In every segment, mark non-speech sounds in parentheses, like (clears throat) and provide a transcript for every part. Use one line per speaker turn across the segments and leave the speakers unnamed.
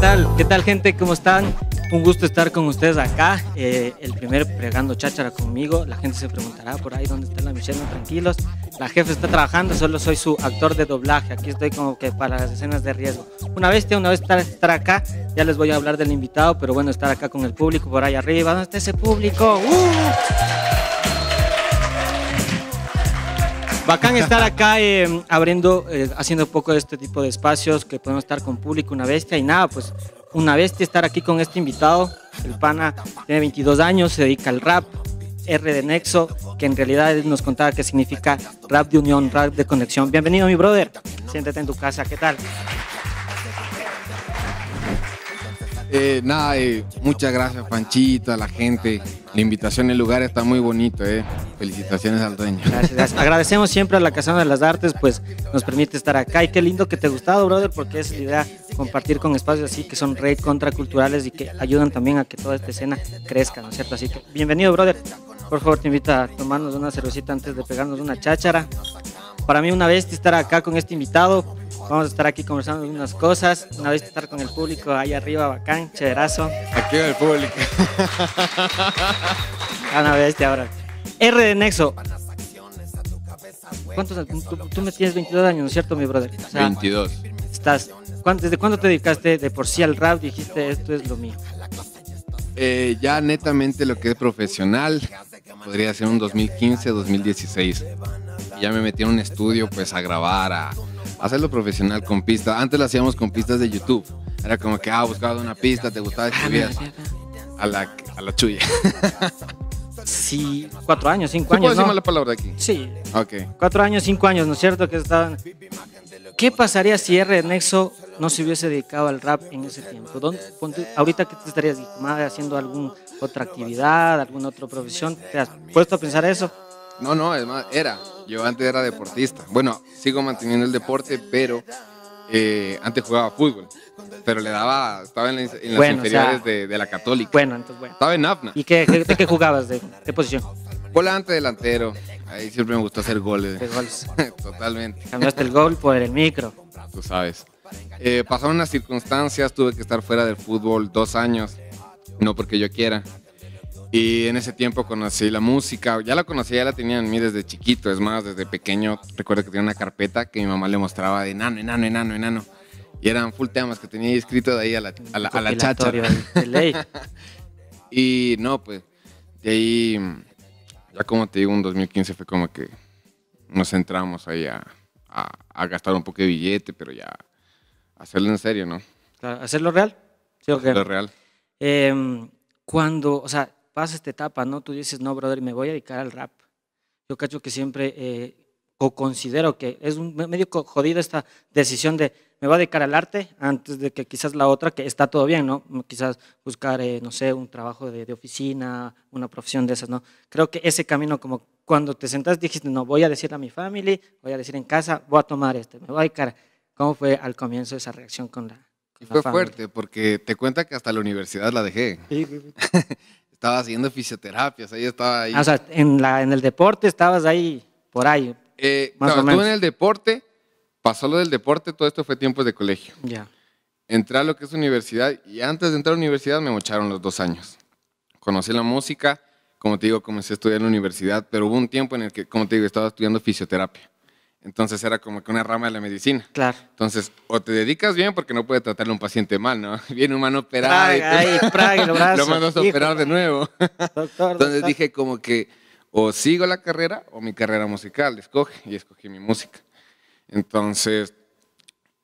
tal? ¿Qué tal gente? ¿Cómo están? Un gusto estar con ustedes acá. Eh, el primer pregando cháchara conmigo. La gente se preguntará por ahí dónde está la Michelle. tranquilos. La jefe está trabajando. Solo soy su actor de doblaje. Aquí estoy como que para las escenas de riesgo. Una bestia, una vez estar, estar acá. Ya les voy a hablar del invitado. Pero bueno, estar acá con el público por ahí arriba. ¿Dónde está ese público? ¡Uh! Bacán estar acá eh, abriendo, eh, haciendo un poco de este tipo de espacios que podemos estar con público, una bestia y nada, pues una bestia estar aquí con este invitado. El pana tiene 22 años, se dedica al rap, R de Nexo, que en realidad nos contaba que significa rap de unión, rap de conexión. Bienvenido, mi brother. Siéntate en tu casa, ¿qué tal?
Eh, nada, eh, muchas gracias Panchita, la gente. La invitación, el lugar está muy bonito, eh. Felicitaciones al dueño. Gracias, Agradecemos
siempre a la Casa de las Artes, pues nos permite estar acá. Y qué lindo que te ha gustado, brother, porque es la idea compartir con espacios así que son red contraculturales y que ayudan también a que toda esta escena crezca, ¿no es cierto? Así que bienvenido, brother. Por favor, te invito a tomarnos una cervecita antes de pegarnos una cháchara. Para mí una vez de estar acá con este invitado, vamos a estar aquí conversando unas cosas, una vez estar con el público ahí arriba, bacán, chederazo. Aquí va el público. (laughs) una bestia ahora. R de Nexo. ¿Cuántos, tú, tú, me tienes 22 años, ¿no es cierto, mi brother?
22.
Estás, ¿Desde cuándo te dedicaste de por sí al rap? Dijiste, esto es lo mío.
Eh, ya netamente lo que es profesional, podría ser un 2015, 2016 ya me metí en un estudio pues a grabar, a, hacerlo profesional con pistas. Antes lo hacíamos con pistas de YouTube. Era como que, ah, buscaba una pista, te gustaba escribir. Ah, a la, a la chulla. Sí, cuatro años, cinco años. ¿Puedo la palabra aquí? Sí.
Cuatro años, cinco años, ¿no es cierto? Que estaban... ¿Qué pasaría si R Nexo no se hubiese dedicado al rap en ese tiempo? ¿Dónde, ahorita que te estarías haciendo alguna otra actividad, alguna otra profesión, ¿te has puesto a pensar eso? No, no, es más,
era. Yo antes era deportista. Bueno, sigo manteniendo el deporte, pero eh, antes jugaba fútbol. Pero le daba, estaba en, las inferiores de, la Católica. Bueno, entonces bueno. Estaba en AFNA. ¿Y qué, qué, jugabas? De, ¿Qué posición? Volante delantero. Ahí siempre me gustó hacer goles. De goles. (laughs) Totalmente. Cambiaste el gol por el micro. Tú sabes. Eh, pasaron unas circunstancias, tuve que estar fuera del fútbol dos años. No porque yo quiera, y en ese tiempo conocí la música, ya la conocía, ya la tenía en mí desde chiquito, es más, desde pequeño recuerdo que tenía una carpeta que mi mamá le mostraba de enano, enano, enano, enano. Y eran full temas que tenía escrito de ahí a la, a chacha. (laughs) y no, pues, de ahí, ya como te digo, en 2015 fue como que nos entramos ahí a, gastar un poco de billete, pero ya hacerlo en serio, ¿no? hacerlo real. Sí, okay. Hacerlo real.
Em, cuando, o sea, pasa esta etapa, ¿no? Tú dices, no, brother, me voy a dedicar al rap. Yo cacho que siempre, eh, considero que es un medio jodido esta decisión de, me voy a dedicar al arte antes de que quizás la otra, que está todo bien, ¿no? Quizás buscar, eh, no sé, un trabajo de, oficina, una profesión de esas, ¿no? Creo que ese camino, como cuando te sentás, dijiste, no, voy a decir a mi familia, voy a decir en casa, voy a tomar este, me voy a dedicar. ¿Cómo fue al comienzo esa reacción con la,
fue fuerte porque te cuenta que hasta la universidad la dejé. (laughs) Estaba haciendo fisioterapia, o sea, estaba ahí. Ah, o sea,
en, la, en el deporte estabas ahí, por ahí.
Eh, más Estuve en el deporte, pasó lo del deporte, todo esto fue tiempos de colegio. Ya. Entré a lo que es universidad y antes de entrar a universidad me mocharon los dos años. Conocí la música, como te digo, comencé a estudiar en la universidad, pero hubo un tiempo en el que, como te digo, estaba estudiando fisioterapia. Entonces era como que una rama de la medicina. Claro. Entonces, o te dedicas bien porque no puede tratarle a un paciente mal, ¿no? (laughs) Viene un mano operado. y te... (laughs) lo mandas a operar de nuevo. (laughs) Entonces dije como que o sigo la carrera o mi carrera musical, escoge. Y escogí mi música. Entonces,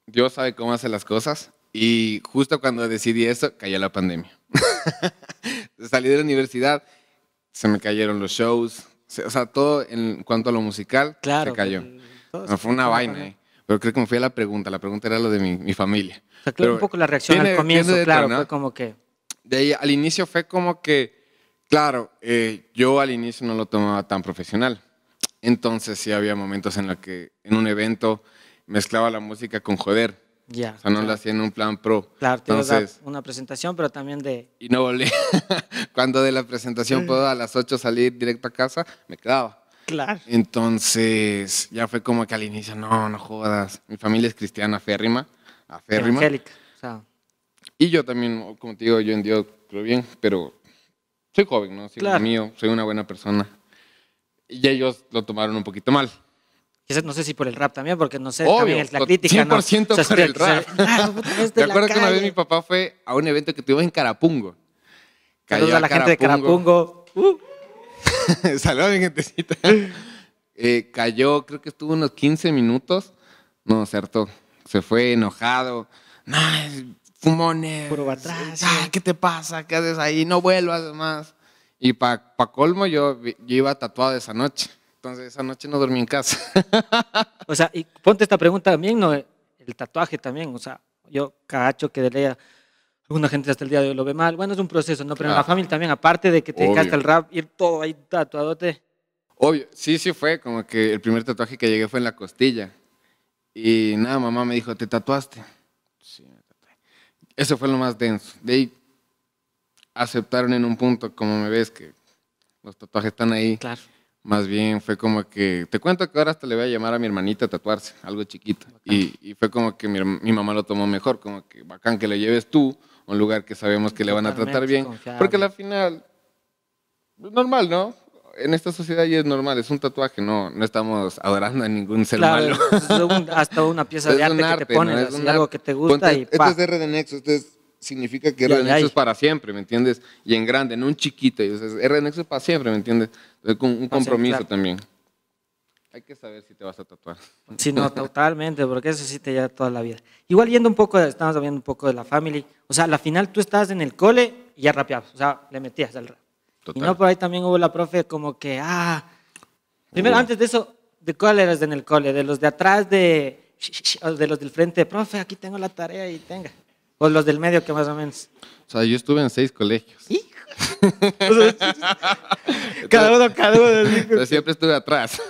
Dios sabe cómo hace las cosas. Y justo cuando decidí eso, cayó la pandemia. Salí de la universidad, se me cayeron los shows, o sea, todo en cuanto a lo musical se cayó. No, fue una vaina, eh. Pero creo que me fui a la pregunta. La pregunta era lo de mi, familia. O un poco la reacción al comienzo, fue como que... De al inicio fue como que, claro, eh, yo al inicio no lo tomaba tan profesional. Entonces sí había momentos en los que en un evento mezclaba la música con joder. Ya. O sea, no lo hacía en un plan pro. Claro, Entonces,
una presentación, pero también de...
Y no volví. (laughs) Cuando de la presentación mm. puedo a las 8 salir directo a casa, me quedaba. Claro. Entonces, ya fue como que al inicio, no, no jodas. Mi familia es cristiana férrima, aférrima. Y yo también, como te digo, yo en Dios creo bien, pero soy joven, ¿no? Soy lo mío, soy una buena persona. Y ellos lo tomaron un poquito mal. no sé si por el rap también, porque no sé, la crítica, 100% ¿no? por el rap. (laughs) Te acuerdo que una vez mi papá fue a un evento que tuvimos en Carapungo.
Cayó la gente de Carapungo.
Uh. (laughs) Saludos, mi gentecita. Eh, cayó, creo que estuvo unos 15 minutos. No, cierto. Se fue enojado. No, fumones. Puro atrás. ¿qué te pasa? ¿Qué haces ahí? No vuelvas más. Y para pa colmo, yo, yo iba tatuado esa noche. Entonces, esa noche no dormí en casa. o sea, y ponte esta pregunta también, ¿no? El tatuaje también. O sea, yo
cacho que de Alguna gente hasta el día de hoy lo ve mal. Bueno, es un proceso, ¿no? Pero en la familia también, aparte de que te encanta el rap, ir todo ahí tatuadote.
Obvio, sí, sí fue, como que el primer tatuaje que llegué fue en la costilla. Y nada, mamá me dijo, ¿te tatuaste? Sí, me tatué. Eso fue lo más denso. De ahí aceptaron en un punto, como me ves, que los tatuajes están ahí. Claro. Más bien fue como que, te cuento que ahora hasta le voy a llamar a mi hermanita a tatuarse, algo chiquito. Y, fue como que mi mamá lo tomó mejor, como que bacán que le lleves tú, un lugar que sabemos que le van a tratar bien. Porque al final, normal, ¿no? En esta sociedad ya es normal, es un tatuaje, no, no estamos adorando a ningún ser claro, hasta una pieza de arte, que te pones, algo que te gusta y Esto es RDNX, este significa que R es para siempre, ¿me entiendes? Y en grande, en un chiquito, y, es para siempre, ¿me entiendes? Es un, compromiso también hay que saber si te vas a tatuar. Sí, no,
totalmente, porque eso sí te lleva toda la vida. Igual yendo un poco, estamos hablando un poco de la family. O sea, la final tú estabas en el cole y ya rapeabas, o sea, le metías al rap. Y no, por ahí también hubo la profe como que, ah. Primero, antes de eso, ¿de cuál eras en el cole? ¿De los de atrás, de, de los del frente? Profe, aquí tengo la tarea y tenga.
O los del medio, que más o menos. O sea, yo estuve en seis colegios. Hijo. (laughs) cada uno, cada uno. (laughs) siempre estuve atrás.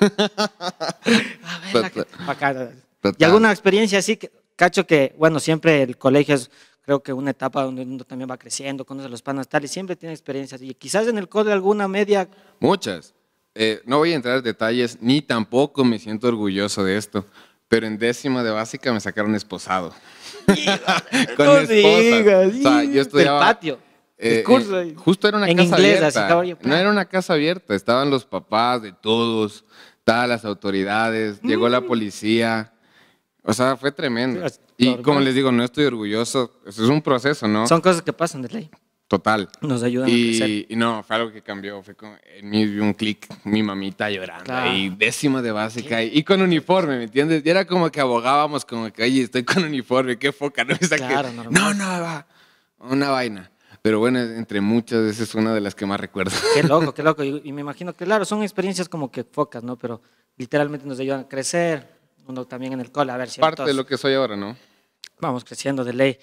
(laughs)
¿Y alguna experiencia así? cacho que, bueno, siempre el colegio es, creo que una etapa donde uno también va creciendo, conoce a los panas, tal, y siempre tiene experiencias. Y quizás en el código alguna media.
Muchas. Eh, no voy a entrar en detalles, ni tampoco me siento orgulloso de esto, pero en décima de básica me sacaron esposado. (laughs) con no patio. Eh, eh, justo era una casa abierta. no era una casa abierta, estaban los papás de todos, estaban las autoridades, llegó la mm. policía. O sea, fue tremendo. y como les digo, no estoy orgulloso, eso es un proceso, ¿no? Son cosas que pasan de ley. Total. Nos ayudan y, a crecer. Y no, fue algo que cambió. Fue con, en mí un clic, mi mamita llorando y décima de básica y, con uniforme, ¿me entiendes? Y era como que abogábamos como que, ay estoy con uniforme, qué foca, ¿no? (laughs) Esa claro, que, no, no, va, una vaina. Pero bueno, entre muchas, esa es una de las que más recuerdo. Qué
loco, qué loco. (laughs) Y, me imagino que, claro, son experiencias como que focas, ¿no? Pero literalmente nos ayudan a crecer. Uno también en el cola a ver Parte de lo
que soy ahora, ¿no?
Vamos creciendo de ley.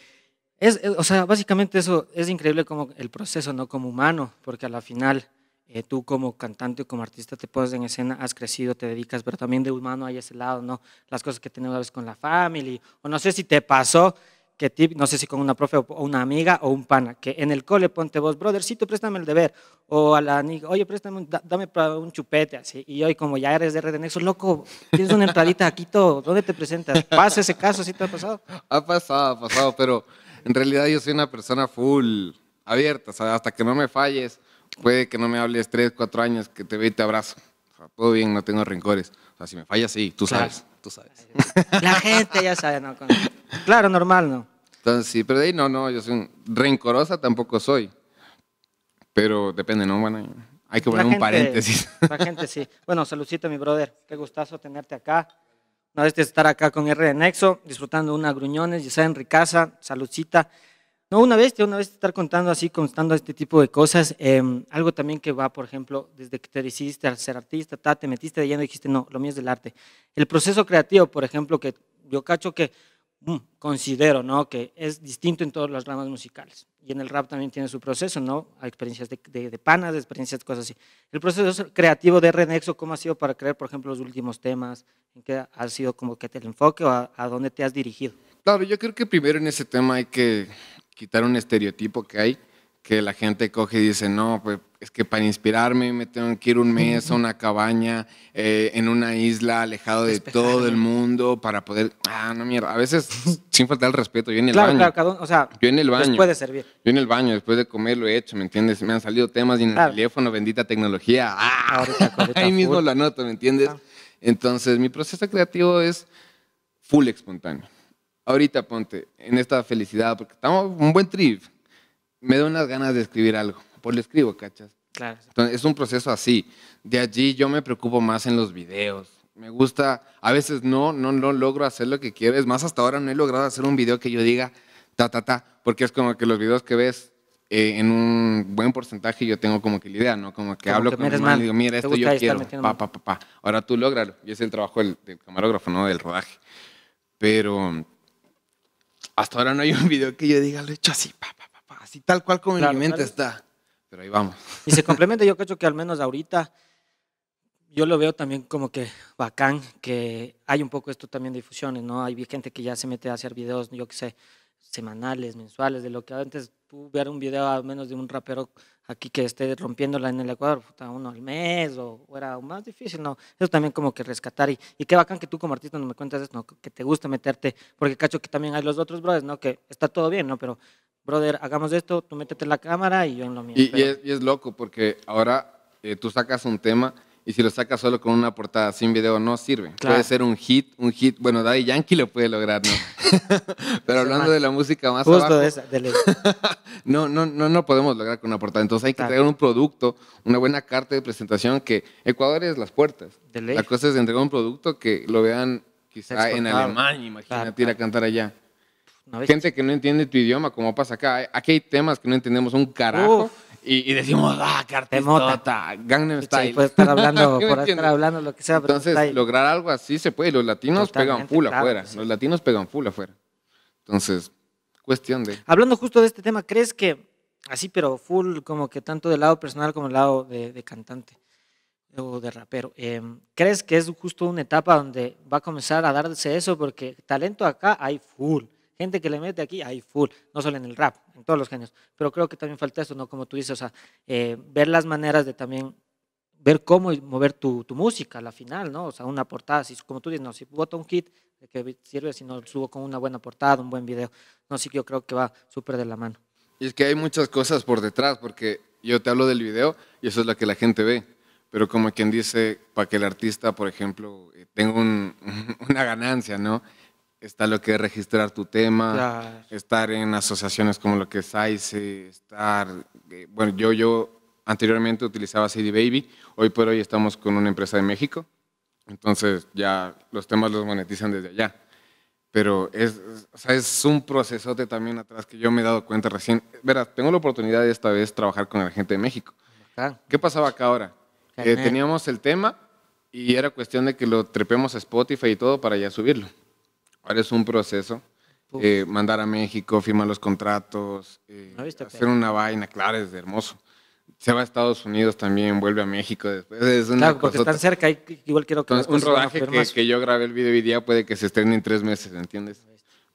Es, o sea, básicamente eso es increíble como el proceso, ¿no? Como humano, porque a la final eh, tú como cantante o como artista te pones en escena, has crecido, te dedicas, pero también de humano hay ese lado, ¿no? Las cosas que tenemos a veces con la familia, o no sé si te pasó que tip, no sé si con una profe o una amiga o un pana, que en el cole ponte vos, tú préstame el deber, o a la amiga, oye, préstame, un, dame un chupete, así, y hoy como ya eres de Red Nexo, loco, tienes una entradita aquí todo, ¿dónde te presentas?
¿Pasa ese caso? si te ha pasado? Ha pasado, ha pasado, pero en realidad yo soy una persona full, abierta, hasta que no me falles, puede que no me hables tres, cuatro años, que te ve y te abrazo, todo bien, no tengo rencores, o sea, si me fallas, sí, tú sabes tú sabes.
La gente ya sabe, ¿no?
Claro, normal, ¿no? Entonces, sí, pero de ahí no, no, yo soy rencorosa, tampoco soy. Pero depende, ¿no? Bueno, hay que poner un paréntesis. La
gente sí. Bueno, saludcita, mi brother. Qué gustazo tenerte acá. Una vez de estar acá con R de Nexo, disfrutando una gruñones, ya saben, Ricasa, saludcita. No, una vez, una vez estar contando así, contando este tipo de cosas, em, algo también que va, por ejemplo, desde que te decidiste a ser artista, te metiste de lleno y dijiste, no, lo mío es del arte. El proceso creativo, por ejemplo, que yo cacho que mm, considero, ¿no? Que es distinto en todas las ramas musicales. Y en el rap también tiene su proceso, ¿no? Hay experiencias de, panas, experiencias de cosas así. El proceso creativo de Renexo, ¿cómo ha sido para crear, por ejemplo, los últimos temas? ¿En qué ha sido como que te el enfoque o a dónde te has dirigido?
Claro, yo creo que primero en ese tema hay que quitar un estereotipo que hay, que la gente coge y dice, no, pues es que para inspirarme me tengo que ir un mes a una cabaña eh, en una isla alejado de todo el mundo para poder... Ah, no, mierda. A veces, (laughs) sin faltar el respeto, yo en el baño.
Claro, o sea, yo en servir.
Yo en el baño, después de comer lo he hecho, ¿me entiendes? Me han salido temas y en el teléfono, bendita tecnología. ¡ah! (laughs) Ahí mismo lo anoto, ¿me entiendes? Ah. Entonces, mi proceso creativo es full espontáneo ahorita ponte en esta felicidad, porque estamos un buen trip, me da unas ganas de escribir algo, pues lo escribo, ¿cachas? Claro. es un proceso así. De allí yo me preocupo más en los videos. Me gusta, a veces no, no, no logro hacer lo que quiero. Es más, hasta ahora no he logrado hacer un video que yo diga ta, ta, ta, porque es como que los videos que ves eh, en un buen porcentaje yo tengo como que la idea, ¿no? Como que hablo con mi y digo, mira, esto yo quiero, pa, pa, pa, Ahora tú lógralo. Y es el trabajo del, del camarógrafo, ¿no? Del rodaje. Pero hasta ahora no hay un video que yo diga, lo he hecho así, pa, así tal cual como en mi mente está. Pero ahí vamos. Y se
complementa, yo creo que al menos ahorita yo lo veo también como que bacán, que hay un poco esto también de difusiones, ¿no? Hay gente que ya se mete a hacer videos, yo qué sé, semanales, mensuales, de lo que antes ver un video al menos de un rapero aquí que esté rompiéndola en el Ecuador, puta, uno al mes o, era más difícil, ¿no? Eso también como que rescatar y, qué bacán que tú como artista no me cuentas esto, ¿no? que te gusta meterte, porque cacho que también hay los otros brothers, ¿no? Que está todo bien, ¿no? Pero, brother, hagamos esto, tú métete en la cámara y yo en lo mío. Y,
es, loco porque ahora eh, tú sacas un tema y si lo sacas solo con una portada sin video, no sirve. Puede ser un hit, un hit. Bueno, Daddy Yankee lo puede lograr, ¿no? (laughs) Pero hablando de la música más Justo esa, (laughs) no, no, no, no podemos lograr con una portada. Entonces hay que traer un producto, una buena carta de presentación que Ecuador es las puertas. De La cosa es entregar un producto que lo vean quizá en Alemania, imagínate ir a cantar allá. Gente que no entiende tu idioma, como pasa acá. Aquí hay temas que no entendemos un carajo. Y, decimos, ah, qué artista, Gangnam Style. estar hablando, (laughs) por estar hablando lo que sea. Entonces, lograr algo así se puede. Los latinos pegan full afuera. Los latinos pegan full afuera. Entonces, cuestión de...
Hablando justo de este tema, ¿crees que, así pero full, como que tanto del lado personal como del lado de, cantante o de rapero, em, ¿crees que es justo una etapa donde va a comenzar a darse eso? Porque talento acá hay full gente que le mete aquí, hay full, no solo en el rap, en todos los géneros. Pero creo que también falta eso, ¿no? Como tú dices, o sea, eh, ver las maneras de también ver cómo mover tu, música a la final, ¿no? O sea, una portada, si, como tú dices, no, si voto un kit, ¿de qué sirve si no subo con una buena portada, un buen video? No, sí que yo creo que va súper de la mano.
Y es que hay muchas cosas por detrás, porque yo te hablo del video y eso es lo que la gente ve. Pero como quien dice, para que el artista, por ejemplo, eh, tenga (laughs) una ganancia, ¿no? está lo que es registrar tu tema, estar en asociaciones como lo que es ICE, estar, eh, bueno, yo, yo anteriormente utilizaba CD Baby, hoy por hoy estamos con una empresa de México, entonces ya los temas los monetizan desde allá. Pero es, es un procesote también atrás que yo me he dado cuenta recién. Verás, tengo la oportunidad de esta vez trabajar con la gente de México. ¿Qué pasaba acá ahora? Eh, teníamos el tema y era cuestión de que lo trepemos a Spotify y todo para ya subirlo. Ahora es un proceso. Eh, mandar a México, firmar los contratos, eh, hacer una vaina, claro, es hermoso. Se va a Estados Unidos también, vuelve a México después. claro, porque están cerca, igual quiero que... un rodaje que, yo grabé el video y día puede que se estrene en tres meses, ¿entiendes?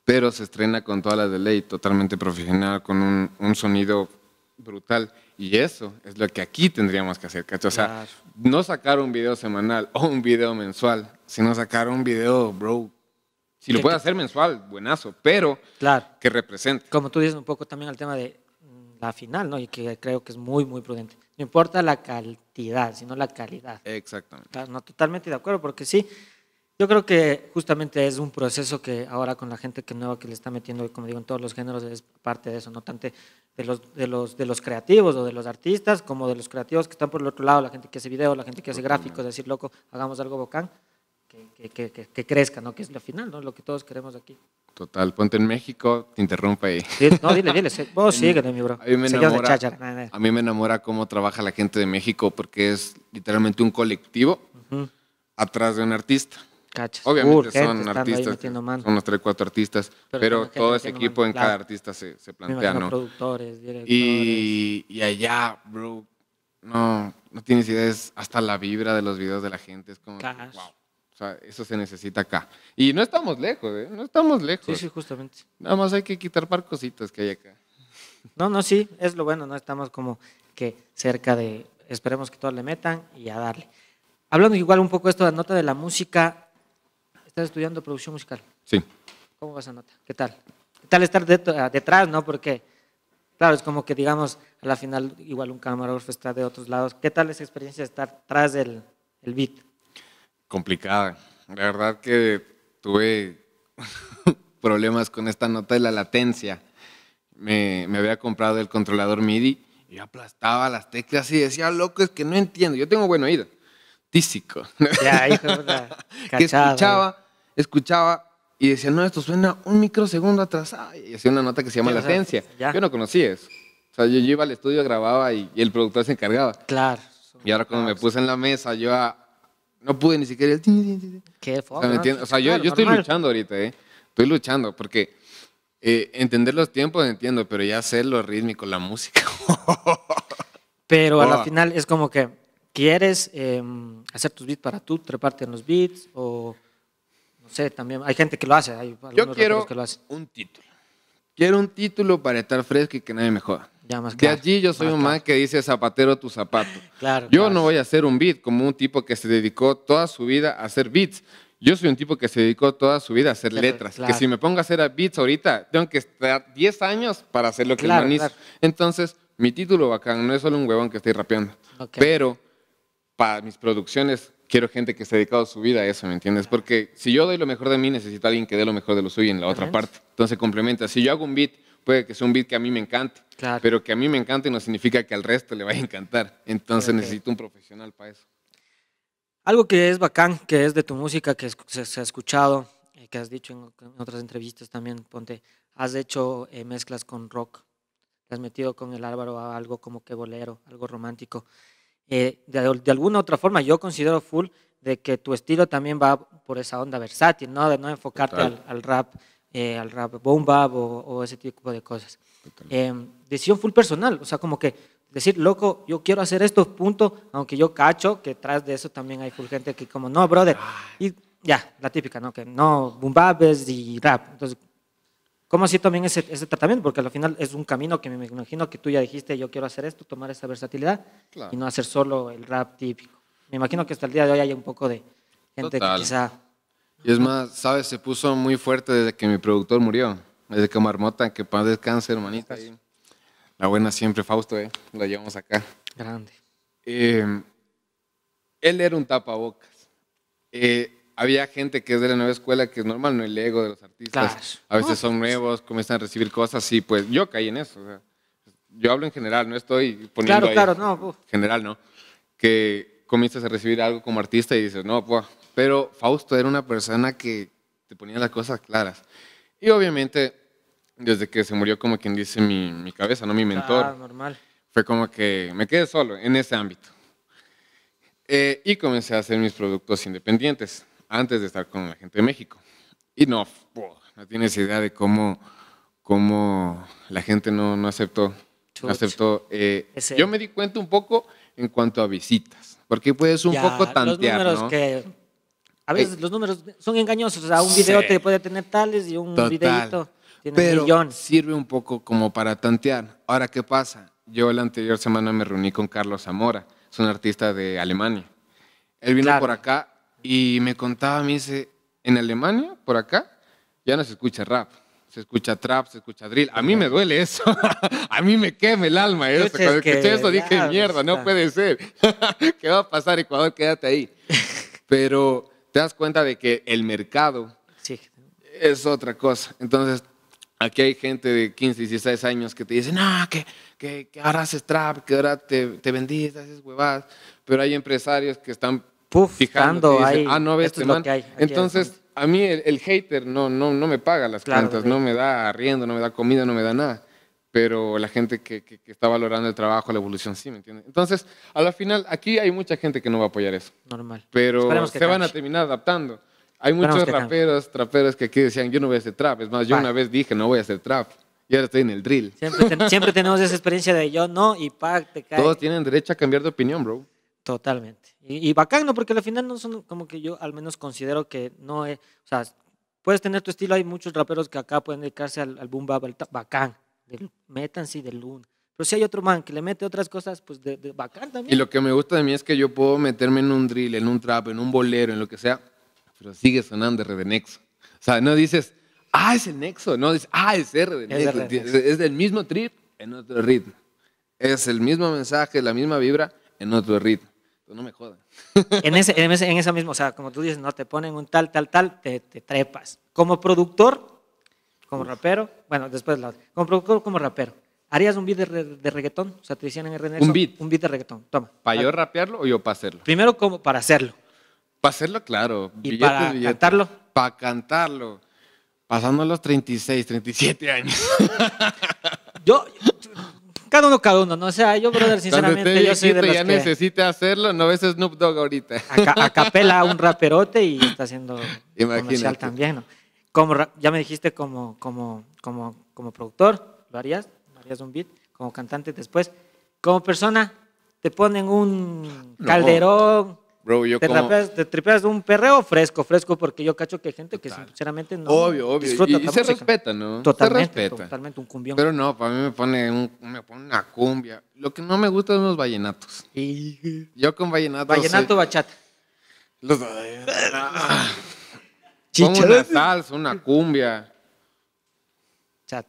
Pero se estrena con toda la de ley, totalmente profesional, con un, un sonido brutal. Y eso es lo que aquí tendríamos que hacer, O sea, no sacar un video semanal o un video mensual, sino sacar un video, bro, si lo puede hacer mensual, buenazo, pero que represente.
Como tú dices un poco también al tema de mm, la final, ¿no? Y que creo que es muy, muy prudente. No importa la cantidad, sino la calidad. Exactamente. no, totalmente de acuerdo, porque sí, yo creo que justamente es un proceso que ahora con la gente que nueva que le está metiendo, como digo, en todos los géneros es parte de eso, no tanto de los, de los, de los creativos o de los artistas, como de los creativos que están por el otro lado, la gente que hace video, la gente que hace gráficos, decir, loco, hagamos algo bocán que, que, que, crezca, ¿no? Que es lo final, ¿no? Lo que todos queremos aquí.
Total, ponte en México, te interrumpe ahí. no, dile, dile, vos (laughs) sígueme, mi bro. A mí, me enamora, a mí me enamora cómo trabaja la gente de México porque es literalmente un colectivo atrás de un artista. Obviamente son artistas, son unos tres, cuatro artistas, pero, todo ese equipo en cada artista se, plantea, ¿no? Productores, Y, allá, bro, no, no tienes ideas hasta la vibra de los videos de la gente, es como, o sea, eso se necesita acá. Y no estamos lejos, ¿eh? No estamos lejos. Sí, sí, justamente. Nada más hay que quitar par cositas que hay acá. No, no, sí, es lo bueno, no estamos como que cerca de,
esperemos que todos le metan y a darle. Hablando igual un poco esto de la nota de la música, estás estudiando producción musical. Sí. ¿Cómo vas a nota? ¿Qué tal? ¿Qué tal estar detrás, no? Porque, claro, es como que digamos, a la final igual un camarógrafo está de otros lados. ¿Qué tal esa experiencia de estar tras del,
el beat? complicada. La verdad que tuve (laughs) problemas con esta nota de la latencia. Me, había comprado el controlador MIDI y aplastaba las teclas y decía, loco, es que no entiendo. Yo tengo buen oído. Tísico. Ya, hijo de (laughs) Que escuchaba, escuchaba y decía, no, esto suena un microsegundo atrasado. Y hacía una nota que se llama latencia. Yo no conocía eso. O sea, yo, iba al estudio, grababa y, el productor se encargaba. Claro. Y ahora cuando me puse en la mesa, yo a, no pude ni siquiera el... Qué o sea, yo, estoy luchando ahorita, ¿eh? Estoy luchando porque eh, entender los tiempos entiendo, pero ya sé lo rítmico, la música. (laughs) pero al oh.
final es como que quieres em, hacer tus beats para tú, treparte en los beats o... No sé, también hay gente que lo hace. Hay yo quiero que lo hacen. un título.
Quiero un título para estar fresco y que nadie me joda de allí yo soy un man que dice zapatero tu zapato. Claro, yo no voy a hacer un beat como un tipo que se dedicó toda su vida a hacer beats. Yo soy un tipo que se dedicó toda su vida a hacer letras. Que si me pongo a hacer beats ahorita, tengo que estar 10 años para hacer lo que man hizo. Entonces, mi título bacán no es solo un huevón que estoy rapeando. Pero para mis producciones quiero gente que se ha dedicado su vida a eso, ¿me entiendes? Porque si yo doy lo mejor de mí, necesito alguien que dé lo mejor de lo suyo en la otra parte. Entonces complementa. Si yo hago un beat puede que sea un beat que a mí me encante, pero que a mí me encante no significa que al resto le vaya a encantar. Entonces necesito un profesional para eso.
Algo que es bacán, que es de tu música, que se, ha escuchado, eh, que has dicho en, otras entrevistas también, ponte, has hecho eh, mezclas con rock, te has metido con el Álvaro a algo como que bolero, algo romántico. Eh, de, alguna alguna otra forma, yo considero full de que tu estilo también va por esa onda versátil, ¿no? De no enfocarte al, al, rap eh, al rap boom o, ese tipo de cosas. Em, decisión full personal, o sea, como que decir, loco, yo quiero hacer esto, punto, aunque yo cacho que tras de eso también hay full gente que como, no, brother, y ya, la típica, ¿no? Que no, boom es y rap. Entonces, ¿cómo así también ese, tratamiento? Porque al final es un camino que me imagino que tú ya dijiste, yo quiero hacer esto, tomar esa versatilidad y no hacer solo el rap típico. Me imagino que hasta el día de hoy hay un poco de gente que quizá
y es más, ¿sabes? Se puso muy fuerte desde que mi productor murió. Desde que Marmota, que paz descanse, hermanita. la buena siempre, Fausto, ¿eh? La llevamos acá. Grande. Em, él era un tapabocas. Eh, había gente que es de la nueva escuela, que es normal, no el ego de los artistas. A veces oh. son nuevos, comienzan a recibir cosas y pues yo caí en eso. yo hablo en general, no estoy poniendo Claro, claro, no. General, ¿no? Que comienzas a recibir algo como artista y dices, no, pues. Pero Fausto era una persona que te ponía las cosas claras. Y obviamente, desde que se murió, como quien dice, mi, mi cabeza, no mi ah, mentor. normal. Fue como que me quedé solo en ese ámbito. Eh, y comencé a hacer mis productos independientes antes de estar con la gente de México. Y no, no tienes idea de cómo, cómo la gente no, no aceptó. No aceptó eh, yo me di cuenta un poco en cuanto a visitas. Porque puedes un poco tantear, los que a veces eh, los números
son engañosos, o un video te puede tener tales y un videito tiene Pero
sirve un poco como para tantear. Ahora, ¿qué pasa? Yo la anterior semana me reuní con Carlos Zamora, es un artista de Alemania. Él vino por acá y me contaba, me dice, en Alemania, por acá, ya no se escucha rap se escucha trap, se escucha drill. A mí me duele eso. (laughs) a mí me quema el alma eso. Cuando escuché eso dije, mierda, no puede ser. (laughs) ¿Qué va a pasar, Ecuador? Quédate ahí. (laughs) Pero te das cuenta de que el mercado sí. es otra cosa. Entonces, aquí hay gente de 15, 16 años que te dicen, ah, que, que, que ahora haces trap, que ahora te, te vendís, haces huevadas. Pero hay empresarios que están Puf, fijando, ahí, ah, no este es Entonces a mí el, hater no, no, no me paga las cuentas, no me da arriendo, no me da comida, no me da nada. Pero la gente que, está valorando el trabajo, la evolución, sí, ¿me entiendes? Entonces, a la final, aquí hay mucha gente que no va a apoyar eso. Normal. Pero se van a terminar adaptando. Hay muchos raperos, traperos que aquí decían, yo no voy a hacer trap. Es más, yo una vez dije, no voy a hacer trap. Y ahora estoy en el drill.
Siempre, tenemos esa experiencia de yo no y pa, te cae. Todos
tienen derecho a cambiar de opinión,
bro. Totalmente. Y, bacán, ¿no? Porque al final no son como que yo al menos considero que no es, o sea, puedes tener tu estilo, hay muchos raperos que acá pueden dedicarse al, boom bacán, del, métanse del loon. Pero si hay otro man que le mete otras cosas, pues de, bacán también. Y lo
que me gusta de mí es que yo puedo meterme en un drill, en un trap, en un bolero, en lo que sea, pero sigue sonando R de Nexo. O sea, no dices, ah, es el Nexo, no dices, ah, es R de Nexo. Es, es del mismo trip en otro ritmo. Es el mismo mensaje, la misma vibra en otro ritmo. Pues no me jodan. En, ese, en, esa misma, o sea, como tú dices, no te ponen un tal, tal,
tal, te, trepas. Como productor, como rapero, bueno, después la Como productor, como rapero. ¿Harías un beat de, reggaetón? O sea, te decían en el Un beat. Un beat de reggaetón. Toma.
¿Para yo rapearlo o yo para hacerlo? Primero, como para hacerlo. Para hacerlo, claro. ¿Y para cantarlo? Para cantarlo. Pasando los 36, 37 años. yo, cada uno, cada uno, ¿no? O sea, yo, brother, sinceramente, yo soy de los ya necesita hacerlo, no ves Snoop Dogg ahorita. Acapela
a un raperote y está haciendo Imagínate. comercial también, Como, ya me dijiste como, como, como, como productor, lo harías, harías un beat, como cantante después. Como persona, te ponen un calderón te, tripeas de un perreo fresco, fresco, porque yo cacho que hay gente que sinceramente no. Obvio, obvio. Disfruta y, se respeta, ¿no? Totalmente. Totalmente un cumbión. Pero no,
para mí me pone, un, me pone una cumbia. Lo que no me gusta son los vallenatos. Yo con vallenatos. Vallenato, soy... bachata. Los. (laughs) una salsa, una cumbia. Chat.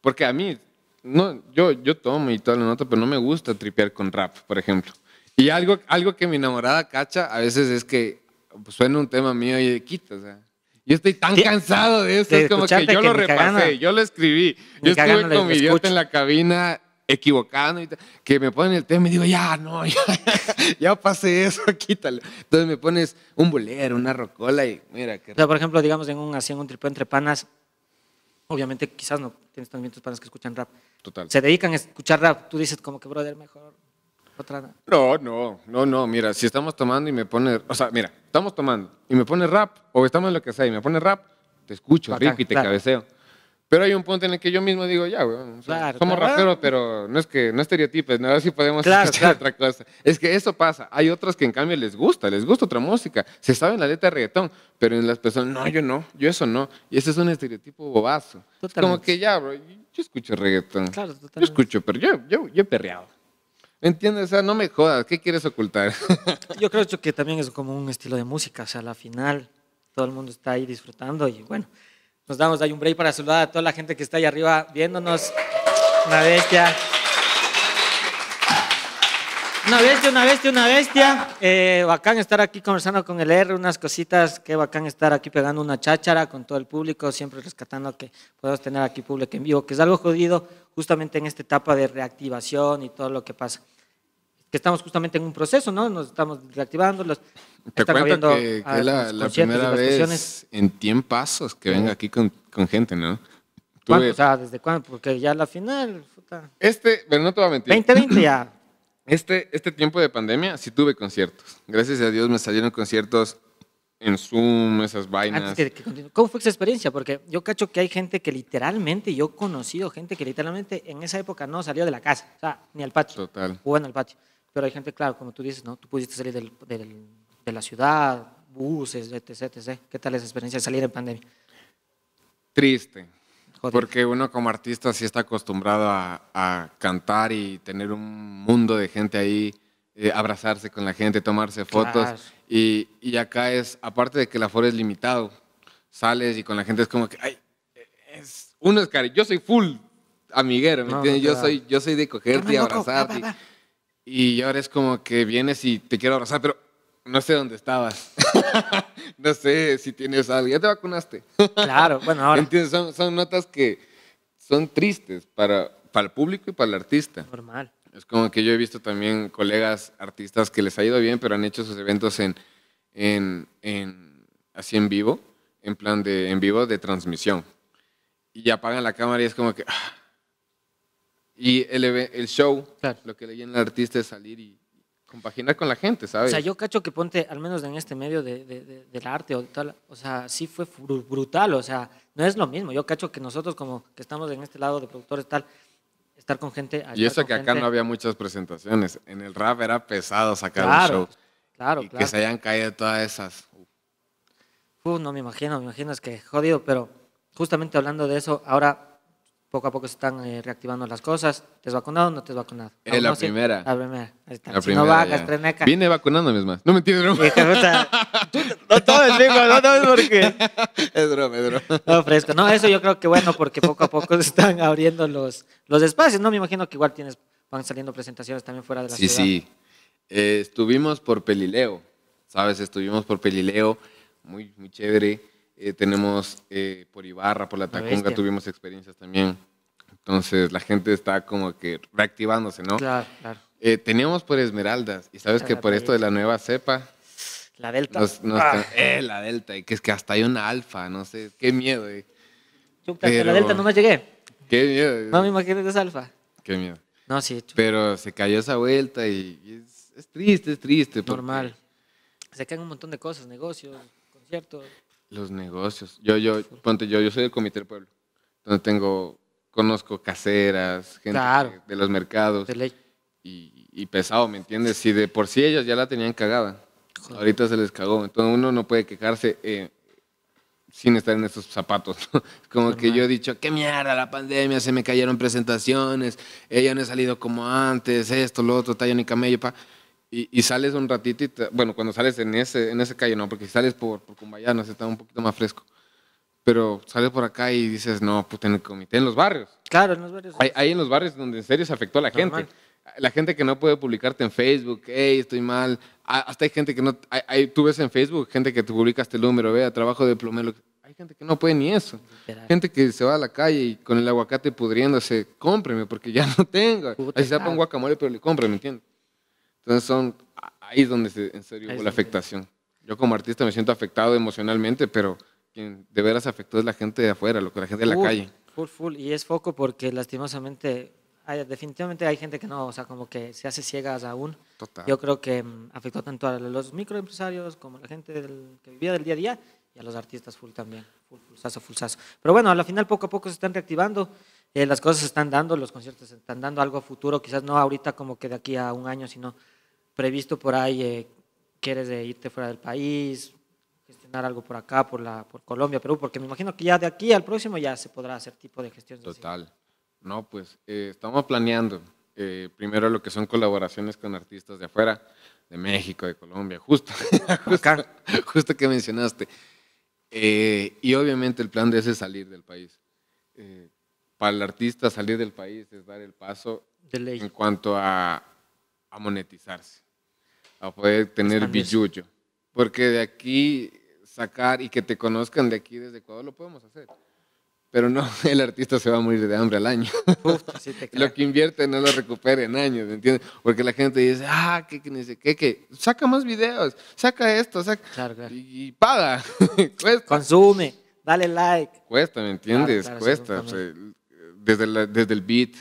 Porque a mí, no, yo, yo tomo y todo lo noto, pero no me gusta tripear con rap, por ejemplo. Y algo, algo que mi enamorada cacha a veces es que pues, suena un tema mío y de quita, o sea. Yo estoy tan cansado de eso, es como que yo lo repasé, yo lo escribí, yo estuve con mi idiota en la cabina equivocado, y que me ponen el tema y digo, ya, no, (laughs) ya, pasé eso, (laughs) quítalo. Entonces me pones un bolero, una rocola y mira. Que... O sea,
por ejemplo, digamos, en un, así un entre panas, obviamente quizás no tienes también tus panas que escuchan rap. Total. Se dedican a escuchar rap, tú dices como que, brother, mejor
no, no, no, no. Mira, si estamos tomando y me pone. O sea, mira, estamos tomando y me pone rap, o estamos en lo que sea y me pone rap, te escucho, y te cabeceo. Pero hay un punto en el que yo mismo digo, ya, güey, somos raperos, pero no es que no estereotipes, no, a ver si podemos escuchar otra cosa. Es que eso pasa. Hay otras que en cambio les gusta, les gusta otra música. Se sabe la letra de reggaetón, pero en las personas, no, yo no, yo eso no. Y ese es un estereotipo bobazo. como que ya, bro, yo escucho reggaetón. Claro, totalmente. Yo escucho, pero yo, yo, yo he perreado. ¿Me ¿Entiendes? O sea, no me jodas, ¿qué quieres ocultar? (laughs) Yo creo que también es como un estilo de música, o sea, la final todo el mundo
está ahí disfrutando y bueno, nos damos ahí un break para saludar a toda la gente que está ahí arriba viéndonos. Una bestia. Una bestia, una bestia, una bestia. Eh, bacán estar aquí conversando con el R, unas cositas. Qué bacán estar aquí pegando una cháchara con todo el público, siempre rescatando que podamos tener aquí público en vivo, que es algo jodido justamente en esta etapa de reactivación y todo lo que pasa que estamos justamente en un proceso, ¿no? Nos estamos reactivando. Los, Te cuento que, que la, primera vez
en 100 pasos que venga aquí con, gente, ¿no? O
sea, ¿desde cuándo? Porque ya la final.
Este, pero no te voy a mentir. 2020 ya. (clears throat) Este, este tiempo de pandemia sí tuve conciertos. Gracias a Dios me salieron conciertos en Zoom, esas vainas.
¿Cómo fue esa experiencia? Porque yo cacho que hay gente que literalmente, yo he conocido gente que literalmente en esa época no salió de la casa, o sea, ni al patio. Total. Jugando al patio. Pero hay gente, claro, como tú dices, ¿no? Tú pudiste salir de la ciudad, buses, etc, ¿Qué tal esa experiencia de salir en pandemia?
Triste. Porque uno como artista sí está acostumbrado a, cantar y tener un mundo de gente ahí, eh, abrazarse con la gente, tomarse fotos. Y, acá es, aparte de que el aforo es limitado, sales y con la gente es como que, ay, uno es cari, yo soy full amiguero, ¿me entiendes? yo, soy, yo soy de cogerte y abrazarte. Y ahora es como que vienes y te quiero abrazar, pero no sé dónde estabas. (laughs) no sé si tienes algo. Ya te vacunaste. claro, bueno, ahora. Son, notas que son tristes para, para el público y para el artista. Normal. Es como que yo he visto también colegas artistas que les ha ido bien, pero han hecho sus eventos en, en, en así en vivo, en plan de en vivo de transmisión. Y apagan la cámara y es como que ah, y el, el show, lo que le llena al artista es salir y compaginar con la gente, ¿sabes? O sea, yo
cacho que ponte, al menos en este medio del arte o tal, o sea, sí fue brutal, o sea, no es lo mismo. Yo cacho que nosotros como que estamos en este lado de productores tal, estar con gente... Y eso que acá no había
muchas presentaciones. En el rap era pesado sacar claro, un show. Claro, claro. que se hayan caído todas esas...
Uh. Uh, no me imagino, me imagino, es que jodido, pero justamente hablando de eso, ahora poco a poco se están eh, reactivando las cosas. ¿Te has vacunado o no te has vacunado? Es eh, la primera. La primera. Ahí está. si no vacas, treneca. Vine
vacunándome, es más. No me entiendes, No no el (laughs) rico, no es porque... es broma, es broma. No, fresco. No, eso yo creo que bueno, porque poco a poco se están abriendo los, los
espacios, ¿no? Me imagino que igual tienes, van saliendo presentaciones también fuera de la ciudad. Sí,
sí. Eh, estuvimos por Pelileo, ¿sabes? Estuvimos por Pelileo, muy, muy chévere. Eh, tenemos eh, por Ibarra, por la Tacunga tuvimos experiencias también. Entonces la gente está como que reactivándose, ¿no? Claro, claro. Eh, teníamos por Esmeraldas y sabes que por esto de la nueva cepa... La Delta. Ah. la Delta, y que es que hasta hay una alfa, no sé, qué miedo. Chuta, Pero... la Delta no me llegué. Qué miedo. No me
imagino que es alfa.
Qué miedo. No, sí. Pero se cayó esa vuelta y es, triste, es triste. Normal.
Se caen un montón de cosas, negocios, conciertos.
Los negocios. Yo, yo, ponte, yo, yo soy del comité del pueblo. donde tengo, conozco caseras, gente de, los mercados. De Y, pesado, ¿me entiendes? Si de por sí ellos ya la tenían cagada. Ahorita se les cagó. Entonces uno no puede quejarse eh, sin estar en esos zapatos. (laughs) como que yo he dicho, qué mierda la pandemia, se me cayeron presentaciones, ella eh, no ha salido como antes, esto, lo otro, tallo ni camello, pa' Y, sales un ratito, y bueno, cuando sales en ese, en ese calle, no, porque si sales por, por Cumbayana, se está un poquito más fresco. Pero sales por acá y dices, no, pues en el comité, en los barrios. Claro, en los barrios. Hay, en los barrios donde en serio se afectó a la gente. La gente que no puede publicarte en Facebook, hey, estoy mal. Ah, hasta hay gente que no. Hay, tú ves en Facebook gente que te publica este número, vea, trabajo de plomero. Hay gente que no puede ni eso. Gente que se va a la calle y con el aguacate pudriéndose, cómpreme porque ya no tengo. Puta Así se un guacamole, pero le cómpreme, ¿me entiendes? Entonces son, ahí es donde se, en serio la afectación. Yo como artista me siento afectado emocionalmente, pero quien de veras afectó es la gente de afuera, lo que la gente de la calle.
Full, full. Y es foco porque lastimosamente, definitivamente hay gente que no, o sea, como que se hace ciegas aún.
Total. Yo creo que
mm, afectó tanto a los microempresarios como a la gente del, que vivía del día a día y a los artistas full también. Full, full, full, full, Pero bueno, a la final poco a poco se están reactivando. Eh, las cosas se están dando, los conciertos se están dando, algo futuro, quizás no ahorita como que de aquí a un año, sino previsto por ahí, eh, quieres de irte fuera del país, gestionar algo por acá, por, la, por Colombia, Perú, porque me imagino que ya de aquí al próximo ya se podrá hacer tipo de
gestión. Total. No, pues eh, estamos planeando eh, primero lo que son colaboraciones con artistas de afuera, de México, de Colombia, justo, (laughs) justo, que mencionaste. y obviamente el plan de ese es salir del país. para el artista salir del país es dar el paso en cuanto a, a monetizarse, a poder tener billullo. Porque de aquí sacar y que te conozcan de aquí desde Ecuador lo podemos hacer. Pero no, (laughs) el artista se va a morir de hambre al año. (laughs) lo que invierte no lo recupera en años, ¿me entiendes? Porque la gente dice, ah, que, que, qué que, saca más videos, saca esto, saca. Y, paga, (laughs) cuesta. Consume, dale like. Cuesta, ¿me entiendes? cuesta. desde, desde el beat,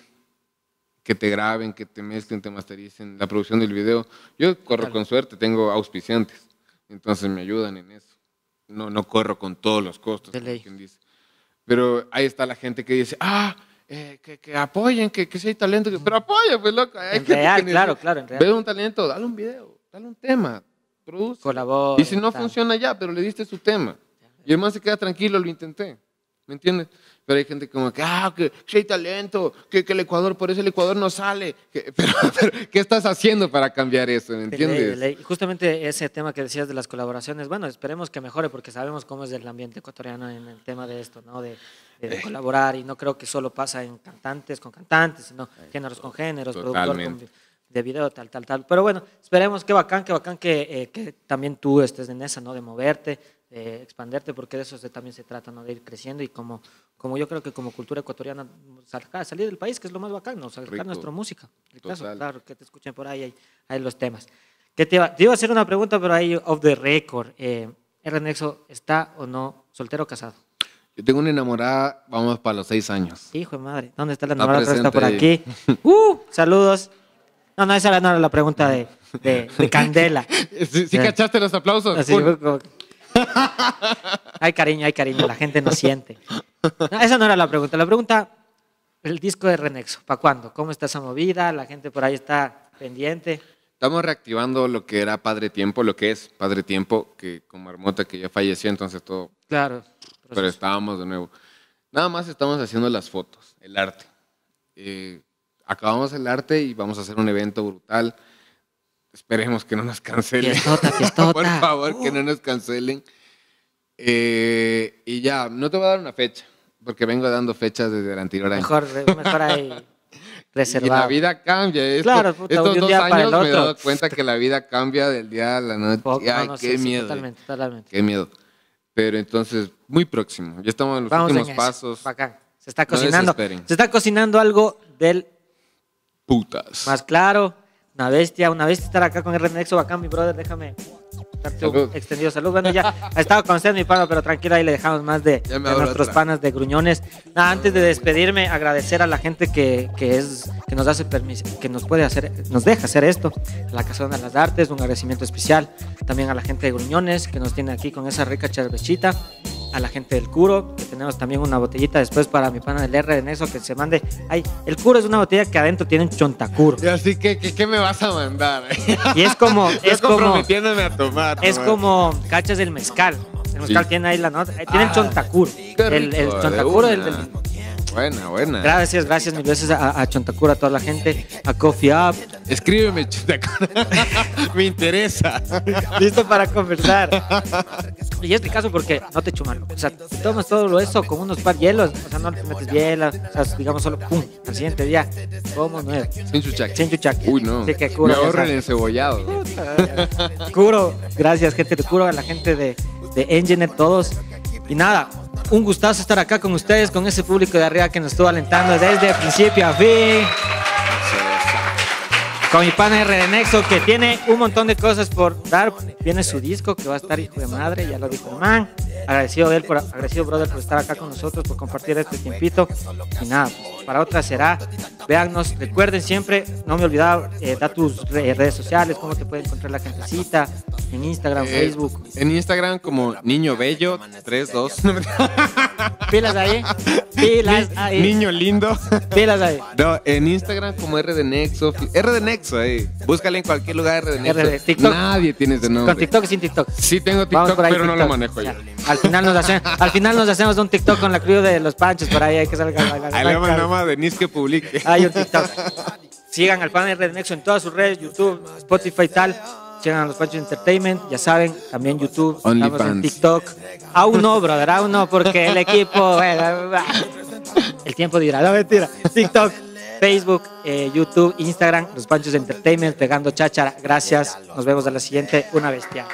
que te graben, que te mezclen, te mastericen, la producción del video. Yo corro con suerte, tengo auspiciantes, entonces me ayudan en eso. No, no corro con todos los costos, dice. Pero ahí está la gente que dice, ah, eh, que, apoyen, que, si hay talento, que, pero apoya, pues loca. Hay en real, claro, claro, en Ve un talento, dale un video, dale un tema, produce. Colabora. Y si no funciona ya, pero le diste su tema. Y más se queda tranquilo, lo intenté. ¿Me entiendes? Pero hay gente como que, ah, que, hay talento, que, el Ecuador, por eso el Ecuador no sale. (laughs) pero, ¿qué estás haciendo para cambiar eso? ¿Me entiendes?
Justamente ese tema que decías de las colaboraciones, bueno, esperemos que mejore porque sabemos cómo es el ambiente ecuatoriano en el tema de esto, ¿no? De, eh. colaborar y no creo que solo pasa en cantantes con cantantes, sino eh, géneros con géneros, productores de video, tal, tal, tal. Pero bueno, esperemos, qué bacán, que bacán que, eh, que también tú estés en esa, ¿no? De moverte, expanderte, porque de eso también se trata, ¿no? De ir creciendo y como, como yo creo que como cultura ecuatoriana, salir, del país, que es lo más bacán, ¿no? Sacar nuestra música. claro, que te escuchen por ahí, hay, los temas. Que te, iba, te iba a hacer una pregunta, pero ahí off the record. Eh, Nexo está o no soltero o casado?
Yo tengo una enamorada, vamos para los seis años.
Hijo de madre, ¿dónde está la enamorada? Está, por aquí. (laughs) Uh, saludos. No, no, esa era la pregunta de, (laughs) Candela. ¿Sí, eh. cachaste los aplausos? Así, (laughs) Hay cariño, hay cariño, la gente no siente. esa no era la pregunta. La pregunta, el disco de Renexo, ¿para cuándo? ¿Cómo está esa movida? La gente por ahí está pendiente.
Estamos reactivando lo que era Padre Tiempo, lo que es Padre Tiempo, que con Marmota que ya falleció, entonces todo. Claro. Pero estábamos de nuevo. Nada más estamos haciendo las fotos, el arte. Eh, acabamos el arte y vamos a hacer un evento brutal. Esperemos que no nos cancelen. Tota, (laughs) tota. Por favor, que uh. no nos cancelen. Eh, y ya, no te voy a dar una fecha, porque vengo dando fechas desde el anterior año. Mejor, mejor ahí. (laughs) Reservar. Y la vida cambia. Esto, claro, estos dos años me he dado cuenta que la vida cambia del día a la noche. Ay, qué miedo. totalmente, totalmente. Qué miedo. Pero entonces, muy próximo. Ya estamos en los últimos pasos. Se está cocinando. se está cocinando algo del. Putas.
Más claro. Una bestia. Una bestia estar acá con el Renexo Bacán, mi brother. Déjame extendido salud. Bueno, ya ha (laughs) estado con usted, mi pano, pero tranquila ahí le dejamos más de, nuestros panas de gruñones. Nada, antes de despedirme, agradecer a la gente que, es, que nos hace permiso, que nos puede hacer, nos deja hacer esto, la Casa de las Artes, un agradecimiento especial. También a la gente de Gruñones, que nos tiene aquí con esa rica charvechita a la gente del Curo, que tenemos también una botellita después para mi pana del R en eso que se mande. Ay, el Curo es una botella que adentro tiene un chontacuro. Y así que, ¿qué me vas a mandar? Y es como (laughs) es como comprometiéndome
a tomar. Es como
cachas del mezcal. El mezcal tiene ahí la nota, eh, tiene el ah, chontacuro.
el, Buena, buena. Gracias,
gracias mil veces a, a Chontacura, a toda la gente, a Coffee Up. Escríbeme, Chontacura. (laughs) Me interesa. Listo para conversar. Y este caso porque no te chuman. O sea, tomas todo eso con unos par hielos. O sea, no te metes hielo, O sea, digamos solo pum. Al siguiente día, como nuevo. Sin chuchac. Sin Uy, no. Así que curo, Me ahorren el cebollado. Curo, gracias, gente Te Curo, a la gente de, de todos. Y nada, un gustazo estar acá con ustedes, con ese público de arriba que nos estuvo alentando desde principio a fin con mi pana RD Nexo, que tiene un montón de cosas por dar. Viene su disco, que va a estar hijo de madre, ya lo dijo el man. Agradecido a él, por, agradecido brother por estar acá con nosotros, por compartir este tiempito. Y nada, pues, para otra será. Veannos, recuerden siempre, no me olvidaba, eh, da tus redes sociales, cómo te puede encontrar la gentecita, en Instagram, eh, Facebook.
En Instagram como Niño Bello 32. (laughs) Pilas ahí. Pilas ahí. Niño lindo. Pilas ahí. No, en Instagram como RD Nexo. RD Nexo Búscale en cualquier lugar de Netflix. Nadie tiene ese nombre. Con TikTok y sin TikTok. Sí tengo TikTok, pero no lo manejo yo. Al final, nos hacemos,
al final nos hacemos un TikTok con la crew de los panchos por ahí. Hay que salga. Ahí le vamos
que publique. Hay un
TikTok. Sigan al pan de Nexo en todas sus redes, YouTube, Spotify y tal. Sigan a los Panchos Entertainment, ya saben, también YouTube, Only estamos en TikTok. Aún no, brother, aún no, porque el equipo, el tiempo dirá, no mentira, TikTok. Facebook, eh, YouTube, Instagram, Los Panchos Entertainment, Pegando Cháchara. Gracias. Nos vemos a la siguiente. Una bestia.